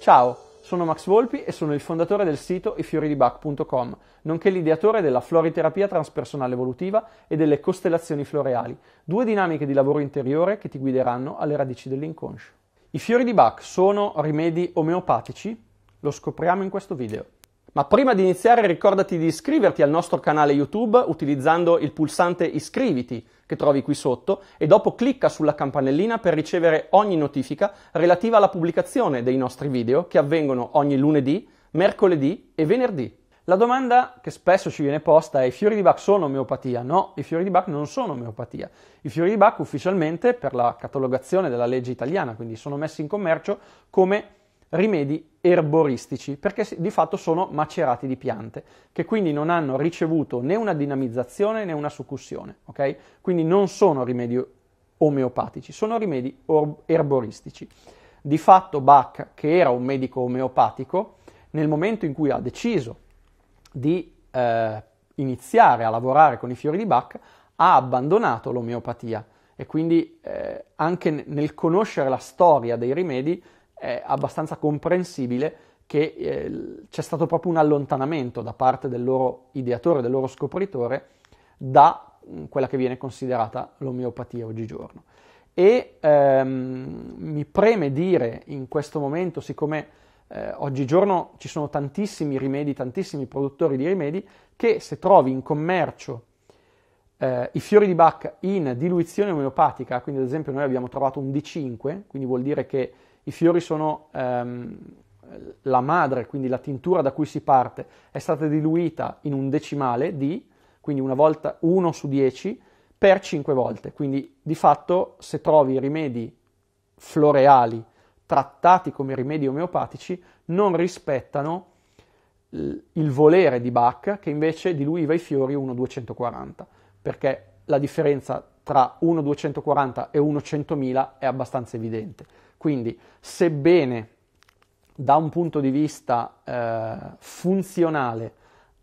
Ciao, sono Max Volpi e sono il fondatore del sito ifioridibach.com, nonché l'ideatore della floriterapia transpersonale evolutiva e delle costellazioni floreali, due dinamiche di lavoro interiore che ti guideranno alle radici dell'inconscio. I fiori di Bach sono rimedi omeopatici? Lo scopriamo in questo video. Ma prima di iniziare ricordati di iscriverti al nostro canale YouTube utilizzando il pulsante iscriviti che trovi qui sotto e dopo clicca sulla campanellina per ricevere ogni notifica relativa alla pubblicazione dei nostri video che avvengono ogni lunedì, mercoledì e venerdì. La domanda che spesso ci viene posta è i fiori di Bach sono omeopatia? No, i fiori di Bach non sono omeopatia. I fiori di Bach ufficialmente per la catalogazione della legge italiana, quindi sono messi in commercio come rimedi erboristici, perché di fatto sono macerati di piante, che quindi non hanno ricevuto né una dinamizzazione né una succussione, ok? Quindi non sono rimedi omeopatici, sono rimedi erboristici. Di fatto Bach, che era un medico omeopatico, nel momento in cui ha deciso di eh, iniziare a lavorare con i fiori di Bach, ha abbandonato l'omeopatia e quindi eh, anche nel conoscere la storia dei rimedi è abbastanza comprensibile che eh, c'è stato proprio un allontanamento da parte del loro ideatore, del loro scopritore, da mm, quella che viene considerata l'omeopatia oggigiorno. E ehm, mi preme dire in questo momento, siccome eh, oggigiorno ci sono tantissimi rimedi, tantissimi produttori di rimedi, che se trovi in commercio eh, i fiori di Bach in diluizione omeopatica, quindi ad esempio noi abbiamo trovato un D5, quindi vuol dire che i fiori sono ehm, la madre, quindi la tintura da cui si parte, è stata diluita in un decimale di, quindi una volta 1 su 10, per 5 volte. Quindi di fatto se trovi rimedi floreali trattati come rimedi omeopatici non rispettano il volere di Bach che invece diluiva i fiori 1,240 perché la differenza tra 1,240 e 1,100.000 è abbastanza evidente. Quindi, sebbene da un punto di vista eh, funzionale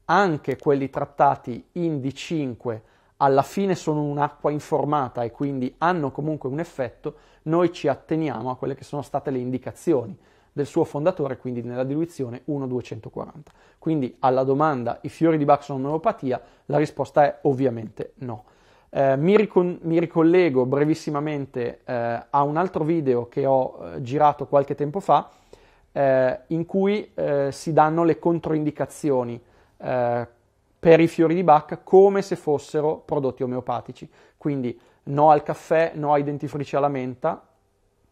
anche quelli trattati in D5 alla fine sono un'acqua informata e quindi hanno comunque un effetto, noi ci atteniamo a quelle che sono state le indicazioni del suo fondatore, quindi nella diluizione 1240. Quindi alla domanda i fiori di Bach sono un'omeopatia, la risposta è ovviamente no. Eh, mi, ricon- mi, ricollego brevissimamente eh, a un altro video che ho eh, girato qualche tempo fa eh, in cui eh, si danno le controindicazioni per i fiori di Bach come se fossero prodotti omeopatici. Quindi no al caffè, no ai dentifrici alla menta,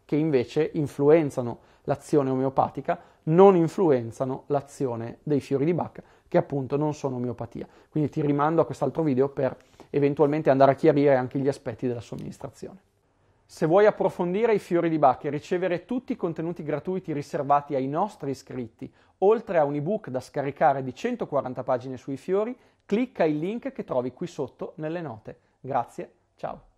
che invece influenzano l'azione omeopatica, non influenzano l'azione dei fiori di Bach, che appunto non sono omeopatia. Quindi ti rimando a quest'altro video per eventualmente andare a chiarire anche gli aspetti della somministrazione. Se vuoi approfondire i fiori di Bach e ricevere tutti i contenuti gratuiti riservati ai nostri iscritti, oltre a un ebook da scaricare di 140 pagine sui fiori, clicca il link che trovi qui sotto nelle note. Grazie, ciao!